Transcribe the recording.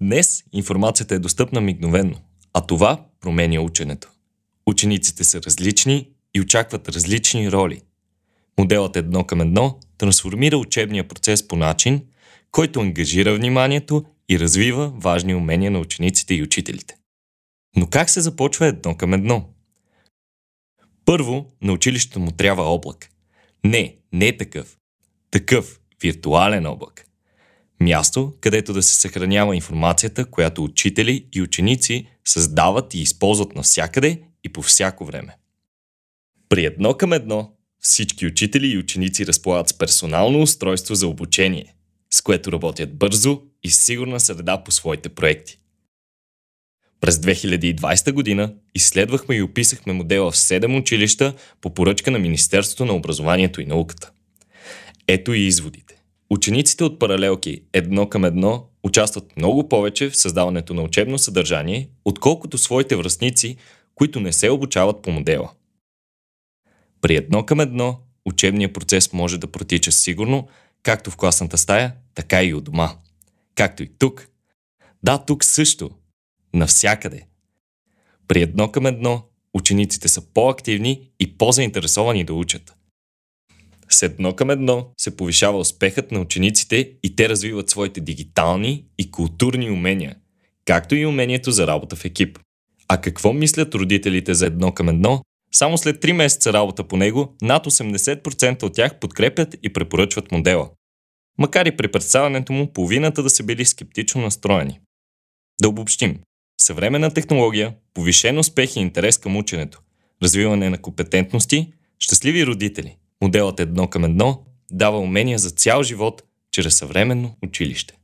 Днес информацията е достъпна мигновенно, а това променя ученето. Учениците са различни и очакват различни роли. Моделът едно към едно трансформира учебния процес по начин, който ангажира вниманието и развива важни умения на учениците и учителите. Но как се започва едно към едно? Първо, на училището му трябва облак. Не, не е такъв. Такъв виртуален облак. Място, където да се съхранява информацията, която учители и ученици създават и използват навсякъде и по всяко време. При едно към едно всички учители и ученици разполагат с персонално устройство за обучение, с което работят бързо и сигурна среда по своите проекти. През 2020 година изследвахме и описахме модела в 7 училища по поръчка на Министерството на образованието и науката. Ето и изводите. Учениците от паралелки едно към едно участват много повече в създаването на учебно съдържание, отколкото своите връзници, които не се обучават по модела. При едно към едно учебният процес може да протича сигурно, както в класната стая, така и у дома. Както и тук. Да, тук също. Навсякъде. При едно към едно учениците са по-активни и по-заинтересовани да учат – с едно към едно се повишава успехът на учениците и те развиват своите дигитални и културни умения, както и умението за работа в екип. А какво мислят родителите за едно към едно? Само след 3 месеца работа по него, над 80% от тях подкрепят и препоръчват модела. Макар и при представянето му, половината да са били скептично настроени. Да обобщим. Съвременна технология, повишен успех и интерес към ученето, развиване на компетентности, щастливи родители – Моделът е едно към едно дава умения за цял живот чрез съвременно училище.